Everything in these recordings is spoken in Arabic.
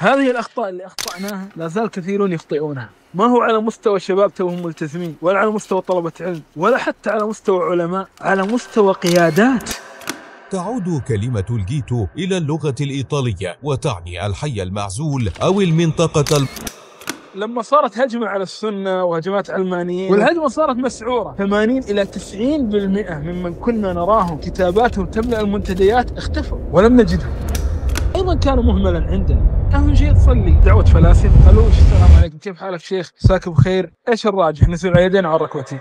هذه الأخطاء اللي أخطأناها لا زال كثيرون يخطئونها ما هو على مستوى شباب توهم ملتزمين ولا على مستوى طلبة علم ولا حتى على مستوى علماء على مستوى قيادات تعود كلمة الجيتو إلى اللغة الإيطالية وتعني الحي المعزول أو المنطقة الم... لما صارت هجمة على السنة وهجمات علمانيين والهجمة صارت مسعورة 80 إلى 90% ممن كنا نراهم كتاباتهم تملأ المنتديات اختفوا ولم نجدهم ايضا كان مهملا عندنا اهم شيء تصلي دعوه فلاسفه الو السلام عليكم كيف حالك شيخ عساك بخير ايش الراجح نسير على يدين على الركوتين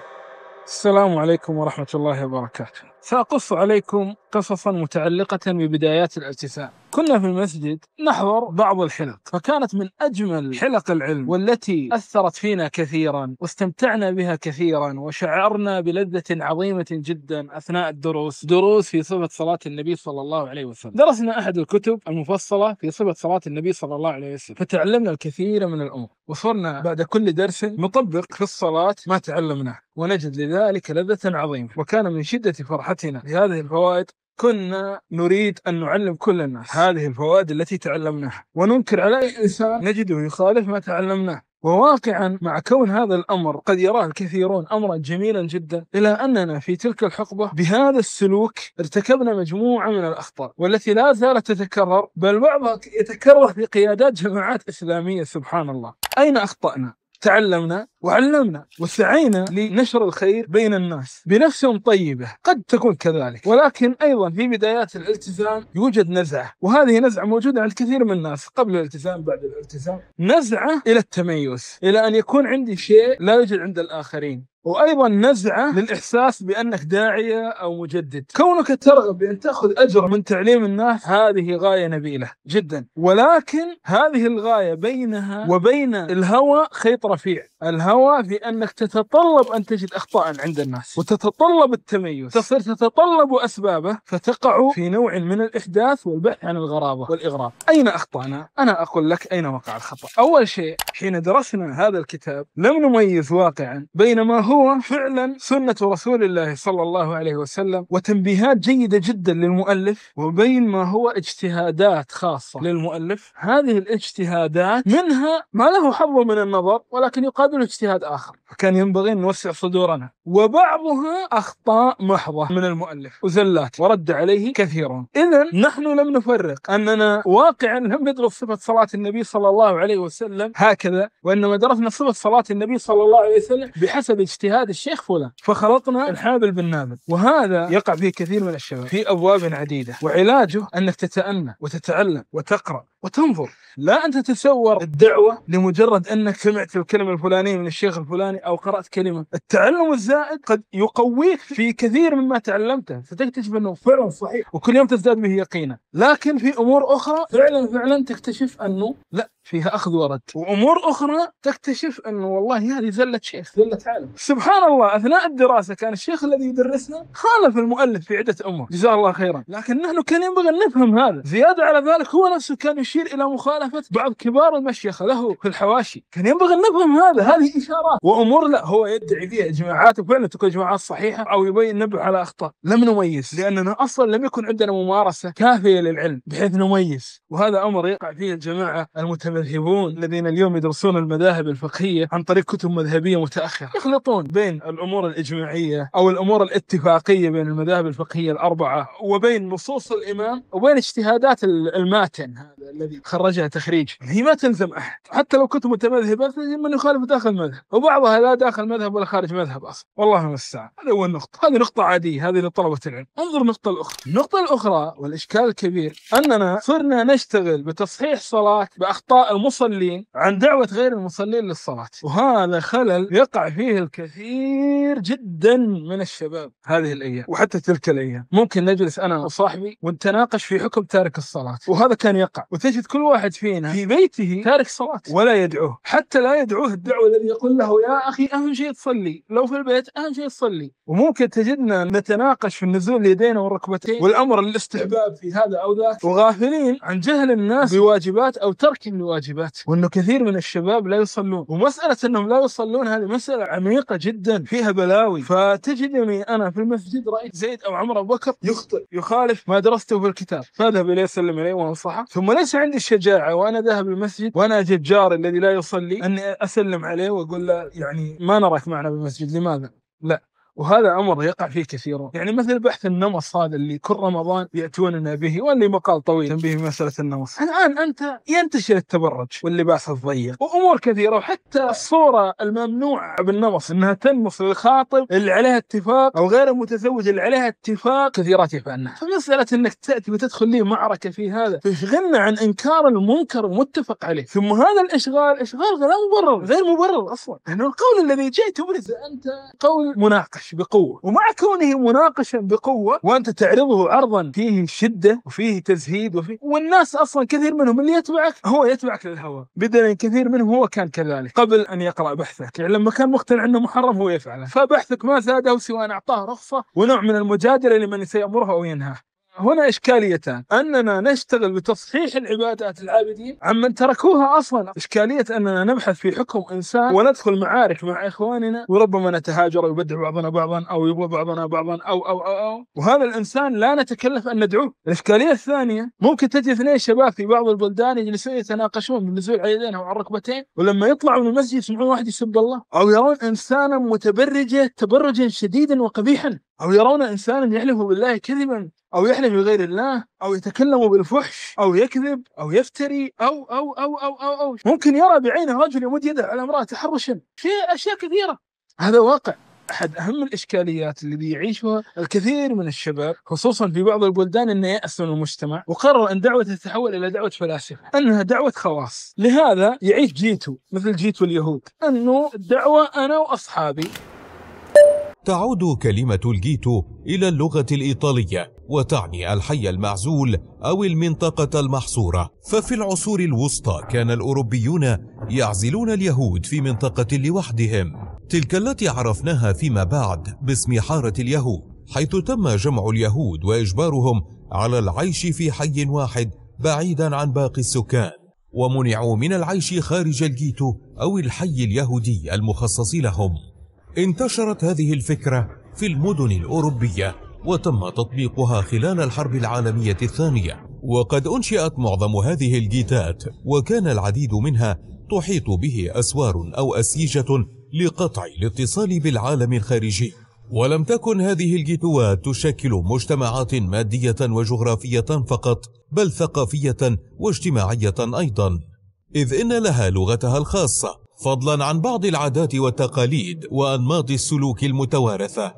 السلام عليكم ورحمه الله وبركاته سأقص عليكم قصصا متعلقة ببدايات الارتفاع كنا في المسجد نحضر بعض الحلق فكانت من أجمل حلق العلم والتي أثرت فينا كثيرا واستمتعنا بها كثيرا وشعرنا بلذة عظيمة جدا أثناء الدروس دروس في صفة صلاة النبي صلى الله عليه وسلم درسنا أحد الكتب المفصلة في صفة صلاة النبي صلى الله عليه وسلم فتعلمنا الكثير من الأمور وصرنا بعد كل درس نطبق في الصلاة ما تعلمناه ونجد لذلك لذة عظيمة وكان من شدة فرحة فرحتنا بهذه الفوائد كنا نريد أن نعلم كل الناس هذه الفوائد التي تعلمناها وننكر على أي إنسان نجده يخالف ما تعلمناه وواقعا مع كون هذا الامر قد يراه الكثيرون امرا جميلا جدا الا اننا في تلك الحقبه بهذا السلوك ارتكبنا مجموعه من الاخطاء والتي لا زالت تتكرر بل بعضها يتكرر في قيادات جماعات اسلاميه سبحان الله اين اخطانا تعلمنا وعلمنا وسعينا لنشر الخير بين الناس بنفسهم طيبة قد تكون كذلك ولكن أيضا في بدايات الالتزام يوجد نزعة وهذه نزعة موجودة عند كثير من الناس قبل الالتزام بعد الالتزام نزعة إلى التميز إلى أن يكون عندي شيء لا يوجد عند الآخرين وايضا نزعه للاحساس بانك داعيه او مجدد، كونك ترغب بان تاخذ اجر من تعليم الناس هذه غايه نبيله جدا، ولكن هذه الغايه بينها وبين الهوى خيط رفيع، الهوى في انك تتطلب ان تجد اخطاء عند الناس، وتتطلب التميز، تصير تتطلب اسبابه فتقع في نوع من الاحداث والبحث عن الغرابه والاغراء اين اخطانا؟ انا اقول لك اين وقع الخطا، اول شيء حين درسنا هذا الكتاب لم نميز واقعا بين ما هو هو فعلا سنة رسول الله صلى الله عليه وسلم وتنبيهات جيدة جدا للمؤلف وبين ما هو اجتهادات خاصة للمؤلف هذه الاجتهادات منها ما له حظ من النظر ولكن يقابل اجتهاد آخر فكان ينبغي أن نوسع صدورنا وبعضها أخطاء محضة من المؤلف وزلات ورد عليه كثيرا إذا نحن لم نفرق أننا واقعا لم ندرس صفة صلاة النبي صلى الله عليه وسلم هكذا وإنما درسنا صفة صلاة النبي صلى الله عليه وسلم بحسب اجتهاد اجتهاد الشيخ فلان فخلطنا الحابل بالنابل وهذا يقع فيه كثير من الشباب في ابواب عديده وعلاجه انك تتأنى وتتعلم وتقرا وتنظر لا أنت تتسور الدعوة لمجرد أنك سمعت الكلمة الفلانية من الشيخ الفلاني أو قرأت كلمة التعلم الزائد قد يقويك في كثير مما تعلمته ستكتشف أنه فعلا صحيح وكل يوم تزداد به يقينا لكن في أمور أخرى فعلا فعلا تكتشف أنه لا فيها أخذ ورد وأمور أخرى تكتشف أنه والله هذه زلة شيخ زلة عالم سبحان الله أثناء الدراسة كان الشيخ الذي يدرسنا خالف المؤلف في عدة أمور جزاه الله خيرا لكن نحن كان ينبغي أن نفهم هذا زيادة على ذلك هو نفسه كان يش يشير الى مخالفه بعض كبار المشيخه له في الحواشي كان ينبغي ان نفهم هذا هذه اشارات وامور لا هو يدعي فيها اجماعات وفعلا تكون اجماعات صحيحه او يبين نبه على اخطاء لم نميز لاننا اصلا لم يكن عندنا ممارسه كافيه للعلم بحيث نميز وهذا امر يقع فيه الجماعه المتمذهبون الذين اليوم يدرسون المذاهب الفقهيه عن طريق كتب مذهبيه متاخره يخلطون بين الامور الاجماعيه او الامور الاتفاقيه بين المذاهب الفقهيه الاربعه وبين نصوص الامام وبين اجتهادات الماتن هذا الذي خرجها تخريج هي ما تلزم احد حتى لو كنت متمذهبا من يخالف داخل المذهب وبعضها لا داخل مذهب ولا خارج مذهب اصلا والله المستعان هذه هذا هو النقطه هذه نقطه عاديه هذه لطلبه العلم انظر النقطه الاخرى النقطه الاخرى والاشكال الكبير اننا صرنا نشتغل بتصحيح صلاه باخطاء المصلين عن دعوه غير المصلين للصلاه وهذا خلل يقع فيه الكثير جدا من الشباب هذه الايام وحتى تلك الايام ممكن نجلس انا وصاحبي ونتناقش في حكم تارك الصلاه وهذا كان يقع وتجد تجد كل واحد فينا في بيته تارك صلاة ولا يدعوه حتى لا يدعوه الدعوة الذي يقول له يا أخي أهم شيء تصلي لو في البيت أهم شيء تصلي وممكن تجدنا نتناقش في النزول اليدين والركبتين والأمر الاستحباب في هذا أو ذاك وغافلين عن جهل الناس بواجبات أو ترك الواجبات وأنه كثير من الشباب لا يصلون ومسألة أنهم لا يصلون هذه مسألة عميقة جدا فيها بلاوي فتجدني أنا في المسجد رأيت زيد أو عمر أبو بكر يخطئ يخالف ما درسته في الكتاب فأذهب إليه سلم إليه وأنصحه ثم ليس ليس عندي الشجاعه وانا ذاهب المسجد وانا اجد جاري الذي لا يصلي اني اسلم عليه واقول له يعني ما نراك معنا بالمسجد لماذا؟ لا وهذا امر يقع فيه كثيرا يعني مثل بحث النمص هذا اللي كل رمضان ياتوننا به واللي مقال طويل تنبيه مساله النمص الان انت ينتشر التبرج واللباس الضيق وامور كثيره وحتى الصوره الممنوعه بالنمص انها تنمص للخاطب اللي عليها اتفاق او غير المتزوج اللي عليها اتفاق كثيرات في فمساله انك تاتي وتدخل لي معركه في هذا تشغلنا عن انكار المنكر المتفق عليه ثم هذا الاشغال اشغال غير مبرر غير مبرر اصلا لانه يعني القول الذي جئت به انت قول مناقش الوحش بقوه ومع كونه مناقشا بقوه وانت تعرضه عرضا فيه شده وفيه تزهيد وفيه والناس اصلا كثير منهم اللي يتبعك هو يتبعك للهوى بدلا كثير منهم هو كان كذلك قبل ان يقرا بحثك يعني لما كان مقتنع انه محرم هو يفعله فبحثك ما زاده سوى ان اعطاه رخصه ونوع من المجادله لمن سيامره او ينهاه هنا إشكاليتان أننا نشتغل بتصحيح العبادات العابدين عمن تركوها أصلا إشكالية أننا نبحث في حكم إنسان وندخل معارك مع إخواننا وربما نتهاجر ويبدع بعضنا بعضا أو يبغى بعضنا بعضا أو أو أو, أو. وهذا الإنسان لا نتكلف أن ندعوه الإشكالية الثانية ممكن تجد اثنين شباب في بعض البلدان يجلسون يتناقشون بالنزول على يدينهم وعلى الركبتين ولما يطلعوا من المسجد يسمعون واحد يسب الله أو يرون إنسانا متبرجة تبرجا شديدا وقبيحا أو يرون إنسانا يحلف بالله كذبا أو يحلف بغير الله أو يتكلم بالفحش أو يكذب أو يفتري أو أو أو أو أو, أو. ممكن يرى بعينه رجل يمد يده على امرأة تحرشا في أشياء كثيرة هذا واقع أحد أهم الإشكاليات الذي يعيشها الكثير من الشباب خصوصا في بعض البلدان أنه يأس من المجتمع وقرر أن دعوته تتحول إلى دعوة فلاسفة أنها دعوة خواص لهذا يعيش جيتو مثل جيتو اليهود أنه الدعوة أنا وأصحابي تعود كلمة الجيتو إلى اللغة الإيطالية وتعني الحي المعزول أو المنطقة المحصورة، ففي العصور الوسطى كان الأوروبيون يعزلون اليهود في منطقة لوحدهم، تلك التي عرفناها فيما بعد باسم حارة اليهود، حيث تم جمع اليهود وإجبارهم على العيش في حي واحد بعيدا عن باقي السكان، ومنعوا من العيش خارج الجيتو أو الحي اليهودي المخصص لهم. انتشرت هذه الفكرة في المدن الأوروبية وتم تطبيقها خلال الحرب العالمية الثانية وقد أنشئت معظم هذه الجيتات وكان العديد منها تحيط به أسوار أو أسيجة لقطع الاتصال بالعالم الخارجي ولم تكن هذه الجيتوات تشكل مجتمعات مادية وجغرافية فقط بل ثقافية واجتماعية أيضا إذ إن لها لغتها الخاصة فضلا عن بعض العادات والتقاليد وأنماط السلوك المتوارثة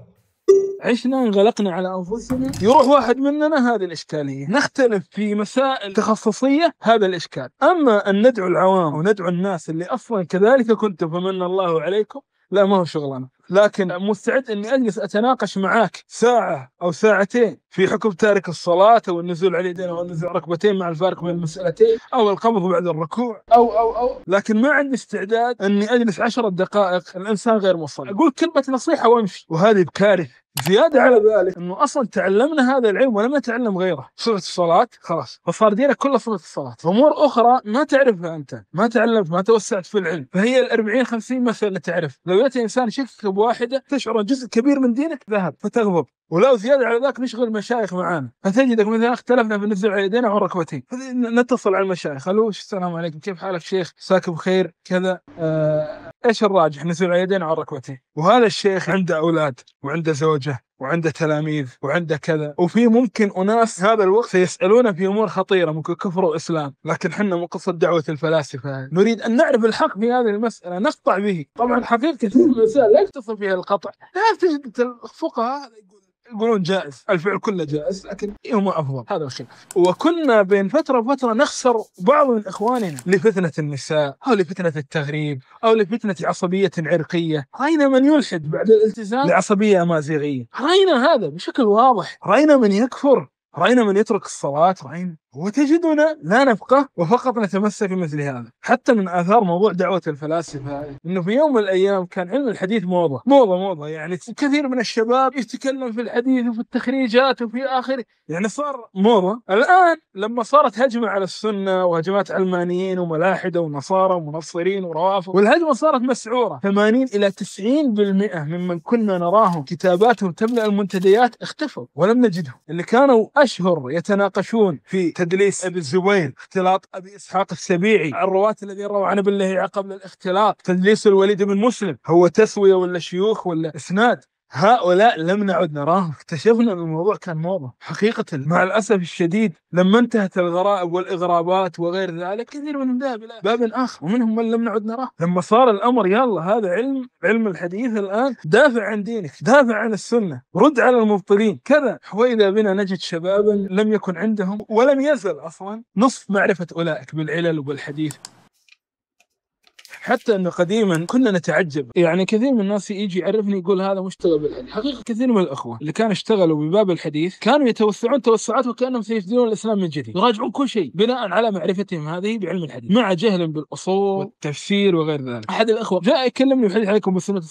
عشنا انغلقنا على انفسنا يروح واحد مننا هذه الاشكاليه نختلف في مسائل تخصصيه هذا الاشكال اما ان ندعو العوام وندعو الناس اللي اصلا كذلك كنتم فمن الله عليكم لا ما هو شغلنا لكن أه، مستعد اني اجلس اتناقش معاك ساعه او ساعتين في حكم تارك الصلاه او النزول على يدين او النزول ركبتين مع الفارق بين المسالتين او القبض بعد الركوع او او او لكن ما عندي استعداد اني اجلس عشر دقائق الانسان غير مصلي اقول كلمه نصيحه وامشي وهذه بكارثه زياده على ذلك انه اصلا تعلمنا هذا العلم ولم نتعلم غيره، صفه الصلاه خلاص فصار دينك كله صفه الصلاه، امور اخرى ما تعرفها انت، ما تعلمت ما توسعت في العلم، فهي ال 40 50 مثلا تعرف، لو ياتي انسان يشكك بواحده تشعر جزء كبير من دينك ذهب فتغضب، ولو زياده على ذاك نشغل المشايخ معانا، فتجدك مثلا اختلفنا في على يدينا عن ركبتين، نتصل على المشايخ، الو السلام عليكم كيف حالك شيخ؟ ساكب بخير كذا آه ايش الراجح نزل اليدين على ركبتين وهذا الشيخ عنده اولاد وعنده زوجه وعنده تلاميذ وعنده كذا وفي ممكن اناس هذا الوقت سيسالونه في امور خطيره ممكن كفر الاسلام لكن احنا من قصه دعوه الفلاسفه نريد ان نعرف الحق في هذه المساله نقطع به طبعا حقيقه كثير من المسائل لا يقتصر فيها القطع لا تجد الفقهاء يقولون جائز الفعل كله جائز لكن إيه هم افضل هذا الخلاف وكنا بين فتره وفتره نخسر بعض من اخواننا لفتنه النساء او لفتنه التغريب او لفتنه عصبيه عرقيه راينا من يلحد بعد الالتزام لعصبيه امازيغيه راينا هذا بشكل واضح راينا من يكفر راينا من يترك الصلاه راينا وتجدنا لا نفقه وفقط نتمسك بمثل هذا حتى من اثار موضوع دعوه الفلاسفه انه في يوم من الايام كان علم الحديث موضه موضه موضه يعني كثير من الشباب يتكلم في الحديث وفي التخريجات وفي اخره يعني صار موضه الان لما صارت هجمه على السنه وهجمات علمانيين وملاحده ونصارى ومنصرين وروافض والهجمه صارت مسعوره 80 الى 90% ممن كنا نراهم كتاباتهم تملا المنتديات اختفوا ولم نجدهم اللي كانوا اشهر يتناقشون في تدليس ابي الزبير اختلاط ابي اسحاق السبيعي الرواة الذين روى عن ابن لهيعة قبل الاختلاط تدليس الوليد بن مسلم هو تسوية ولا شيوخ ولا اسناد هؤلاء لم نعد نراهم اكتشفنا أن الموضوع كان موضة حقيقة مع الأسف الشديد لما انتهت الغرائب والإغرابات وغير ذلك كثير منهم ذهب إلى باب آخر ومنهم من لم نعد نراه لما صار الأمر يلا هذا علم علم الحديث الآن دافع عن دينك دافع عن السنة رد على المبطلين كذا حوينا بنا نجد شبابا لم يكن عندهم ولم يزل أصلا نصف معرفة أولئك بالعلل وبالحديث حتى انه قديما كنا نتعجب يعني كثير من الناس يجي يعرفني يقول هذا مشتغل بالحديث حقيقه كثير من الاخوه اللي كانوا اشتغلوا بباب الحديث كانوا يتوسعون توسعات وكانهم سيجدون الاسلام من جديد يراجعون كل شيء بناء على معرفتهم هذه بعلم الحديث مع جهل بالاصول والتفسير وغير ذلك احد الاخوه جاء يكلمني ويحدث عليكم بسنه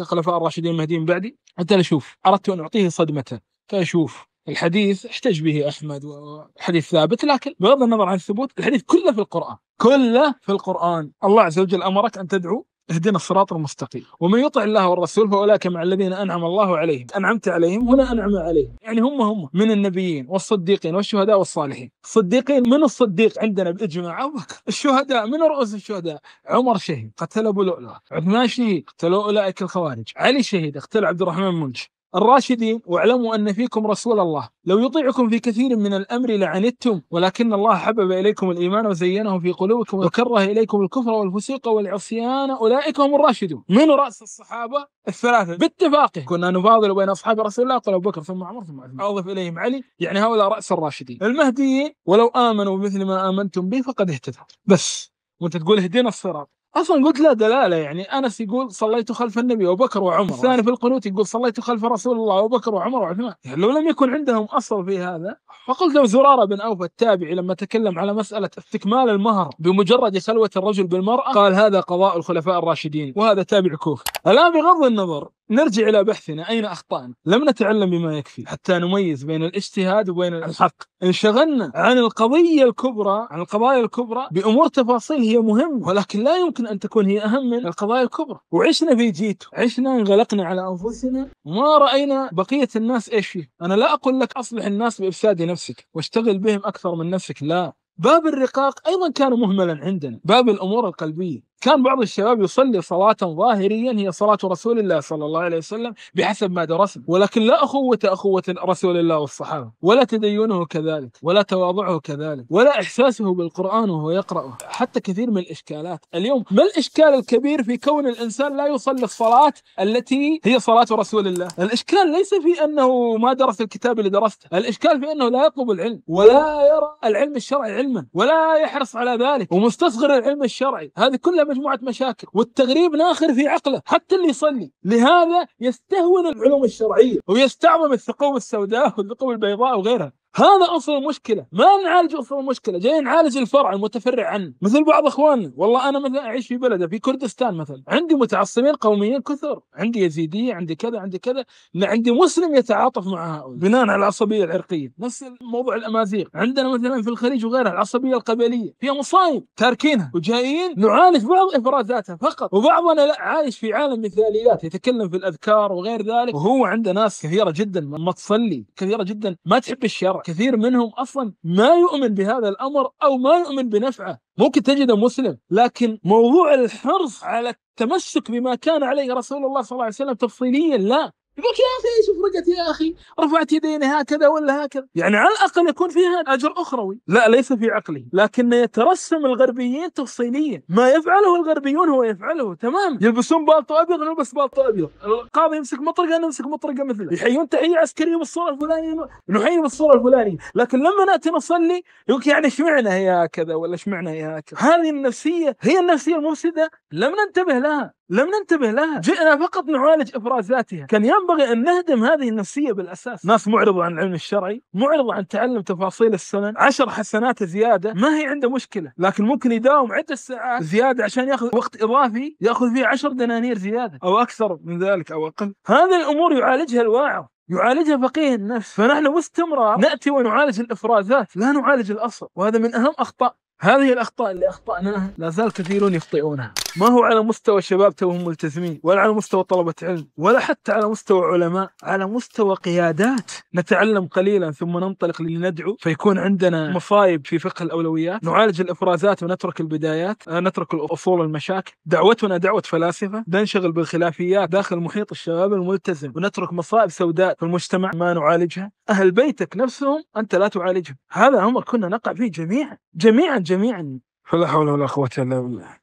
الخلفاء الراشدين المهديين بعدي حتى اشوف اردت ان اعطيه صدمته فاشوف الحديث احتج به احمد وحديث ثابت لكن بغض النظر عن الثبوت الحديث كله في القران كله في القران الله عز وجل امرك ان تدعو اهدنا الصراط المستقيم ومن يطع الله والرسول فاولئك مع الذين انعم الله عليهم انعمت عليهم هنا انعم عليهم يعني هم هم من النبيين والصديقين والشهداء والصالحين الصديقين من الصديق عندنا باجماع الشهداء من رؤوس الشهداء عمر شهيد قتل ابو لؤلؤه عثمان شهيد قتلوا اولئك الخوارج علي شهيد اقتل عبد الرحمن منش الراشدين واعلموا ان فيكم رسول الله لو يطيعكم في كثير من الامر لعنتم ولكن الله حبب اليكم الايمان وزينه في قلوبكم وكره اليكم الكفر والفسوق والعصيان اولئك هم الراشدون من راس الصحابه الثلاثه باتفاق كنا نفاضل بين اصحاب رسول الله قال ابو بكر ثم عمر ثم عثمان اضف اليهم علي يعني هؤلاء راس الراشدين المهديين ولو امنوا مثل ما امنتم به فقد اهتدوا بس وانت تقول اهدنا الصراط اصلا قلت لا دلاله يعني انس يقول صليت خلف النبي ابو بكر وعمر الثاني في القنوت يقول صليت خلف رسول الله ابو بكر وعمر وعثمان يعني لو لم يكن عندهم اصل في هذا فقلت لو زراره بن اوف التابعي لما تكلم على مساله استكمال المهر بمجرد خلوه الرجل بالمراه قال هذا قضاء الخلفاء الراشدين وهذا تابع كوف الان بغض النظر نرجع إلى بحثنا أين أخطأنا لم نتعلم بما يكفي حتى نميز بين الاجتهاد وبين الحق انشغلنا عن القضية الكبرى عن القضايا الكبرى بأمور تفاصيل هي مهمة ولكن لا يمكن أن تكون هي أهم من القضايا الكبرى وعشنا في جيتو عشنا انغلقنا على أنفسنا ما رأينا بقية الناس إيش فيه أنا لا أقول لك أصلح الناس بإفساد نفسك واشتغل بهم أكثر من نفسك لا باب الرقاق ايضا كان مهملا عندنا باب الامور القلبيه كان بعض الشباب يصلي صلاة ظاهريا هي صلاة رسول الله صلى الله عليه وسلم بحسب ما درسنا ولكن لا أخوة أخوة رسول الله والصحابة ولا تدينه كذلك ولا تواضعه كذلك ولا إحساسه بالقرآن وهو يقرأه حتى كثير من الإشكالات اليوم ما الإشكال الكبير في كون الإنسان لا يصلي الصلاة التي هي صلاة رسول الله الإشكال ليس في أنه ما درس الكتاب اللي درسته الإشكال في أنه لا يطلب العلم ولا يرى العلم الشرعي علما ولا يحرص على ذلك ومستصغر العلم الشرعي هذه كلها مجموعه مشاكل والتغريب ناخر في عقله حتى اللي يصلي لهذا يستهون العلوم الشرعيه ويستعظم الثقوب السوداء والثقوب البيضاء وغيرها هذا اصل المشكله ما نعالج اصل المشكله جاي نعالج الفرع المتفرع عنه مثل بعض اخواننا والله انا مثلا اعيش في بلده في كردستان مثلا عندي متعصبين قوميين كثر عندي يزيديه عندي كذا عندي كذا عندي مسلم يتعاطف مع هؤلاء بناء على العصبيه العرقيه نفس موضوع الامازيغ عندنا مثلا في الخليج وغيرها العصبيه القبليه فيها مصايب تاركينها وجايين نعالج بعض افرازاتها فقط وبعضنا لا عايش في عالم مثاليات يتكلم في الاذكار وغير ذلك وهو عنده ناس كثيره جدا ما تصلي كثيره جدا ما تحب الشرع كثير منهم اصلا ما يؤمن بهذا الامر او ما يؤمن بنفعه ممكن تجده مسلم لكن موضوع الحرص على التمسك بما كان عليه رسول الله صلى الله عليه وسلم تفصيليا لا يقول يا اخي ايش فرقت يا اخي رفعت يديني هكذا ولا هكذا يعني على الاقل يكون فيها اجر اخروي لا ليس في عقله لكن يترسم الغربيين تفصيليا ما يفعله الغربيون هو يفعله تمام يلبسون بالطو ابيض نلبس بالطو ابيض القاضي يمسك مطرقه نمسك مطرقه مثله يحيون تحيه عسكريه بالصوره الفلانيه نحيي بالصوره الفلانيه لكن لما ناتي نصلي يقول يعني ايش معنى هي هكذا ولا ايش معنى هي هكذا هذه النفسيه هي النفسيه المفسده لم ننتبه لها لم ننتبه لها جئنا فقط نعالج افرازاتها كان ينبغي ان نهدم هذه النفسيه بالاساس ناس معرضه عن العلم الشرعي معرضه عن تعلم تفاصيل السنن عشر حسنات زياده ما هي عنده مشكله لكن ممكن يداوم عده ساعات زياده عشان ياخذ وقت اضافي ياخذ فيه عشر دنانير زياده او اكثر من ذلك او اقل هذه الامور يعالجها الواعظ يعالجها فقيه النفس فنحن باستمرار ناتي ونعالج الافرازات لا نعالج الاصل وهذا من اهم اخطاء هذه الأخطاء اللي أخطأناها لا زال كثيرون يخطئونها ما هو على مستوى شباب توهم ملتزمين ولا على مستوى طلبة علم ولا حتى على مستوى علماء على مستوى قيادات نتعلم قليلا ثم ننطلق لندعو فيكون عندنا مصايب في فقه الأولويات نعالج الإفرازات ونترك البدايات آه، نترك الأصول المشاكل دعوتنا دعوة فلاسفة ننشغل بالخلافيات داخل محيط الشباب الملتزم ونترك مصائب سوداء في المجتمع ما نعالجها أهل بيتك نفسهم أنت لا تعالجهم هذا امر كنا نقع فيه جميعا جميعا, جميعا جميعا فلا حول ولا قوة إلا بالله